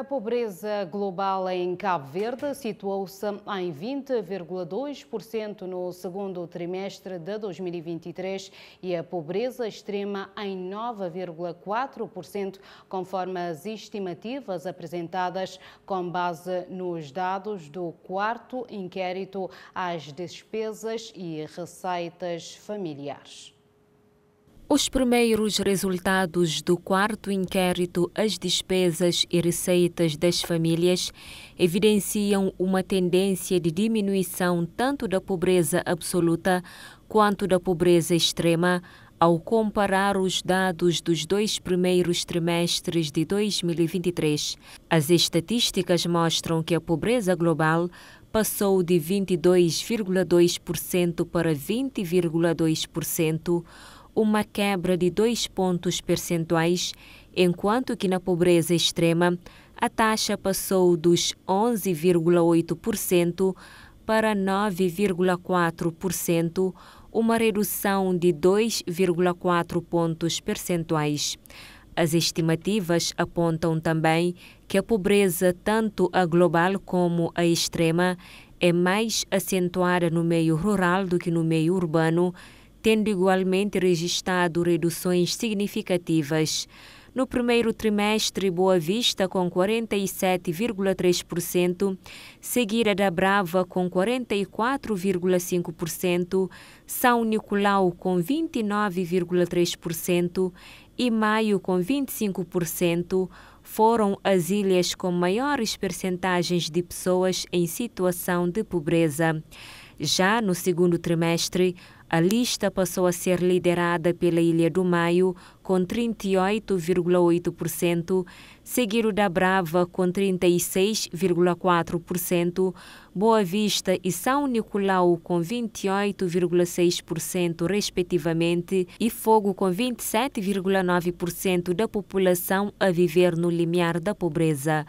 A pobreza global em Cabo Verde situou-se em 20,2% no segundo trimestre de 2023 e a pobreza extrema em 9,4%, conforme as estimativas apresentadas com base nos dados do quarto inquérito às despesas e receitas familiares. Os primeiros resultados do quarto inquérito às despesas e receitas das famílias evidenciam uma tendência de diminuição tanto da pobreza absoluta quanto da pobreza extrema, ao comparar os dados dos dois primeiros trimestres de 2023. As estatísticas mostram que a pobreza global passou de 22,2% para 20,2% uma quebra de dois pontos percentuais, enquanto que na pobreza extrema a taxa passou dos 11,8% para 9,4%, uma redução de 2,4 pontos percentuais. As estimativas apontam também que a pobreza, tanto a global como a extrema, é mais acentuada no meio rural do que no meio urbano, tendo igualmente registrado reduções significativas. No primeiro trimestre, Boa Vista com 47,3%, seguida da Brava com 44,5%, São Nicolau com 29,3% e Maio com 25%, foram as ilhas com maiores percentagens de pessoas em situação de pobreza. Já no segundo trimestre, a lista passou a ser liderada pela Ilha do Maio, com 38,8%, seguido da Brava, com 36,4%, Boa Vista e São Nicolau, com 28,6%, respectivamente, e Fogo, com 27,9% da população a viver no limiar da pobreza.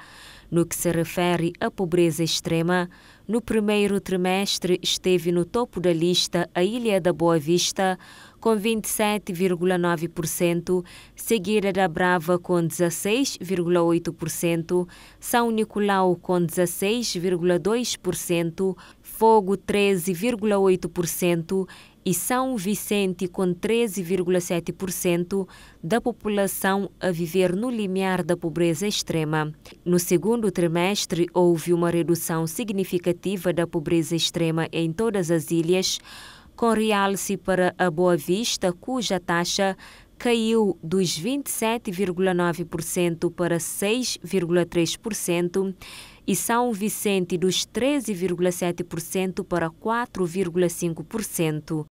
No que se refere à pobreza extrema, no primeiro trimestre, esteve no topo da lista a Ilha da Boa Vista, com 27,9%, seguida da Brava com 16,8%, São Nicolau com 16,2%, Fogo 13,8% e São Vicente com 13,7% da população a viver no limiar da pobreza extrema. No segundo trimestre, houve uma redução significativa da pobreza extrema em todas as ilhas, com realce para a Boa Vista, cuja taxa caiu dos 27,9% para 6,3% e São Vicente dos 13,7% para 4,5%.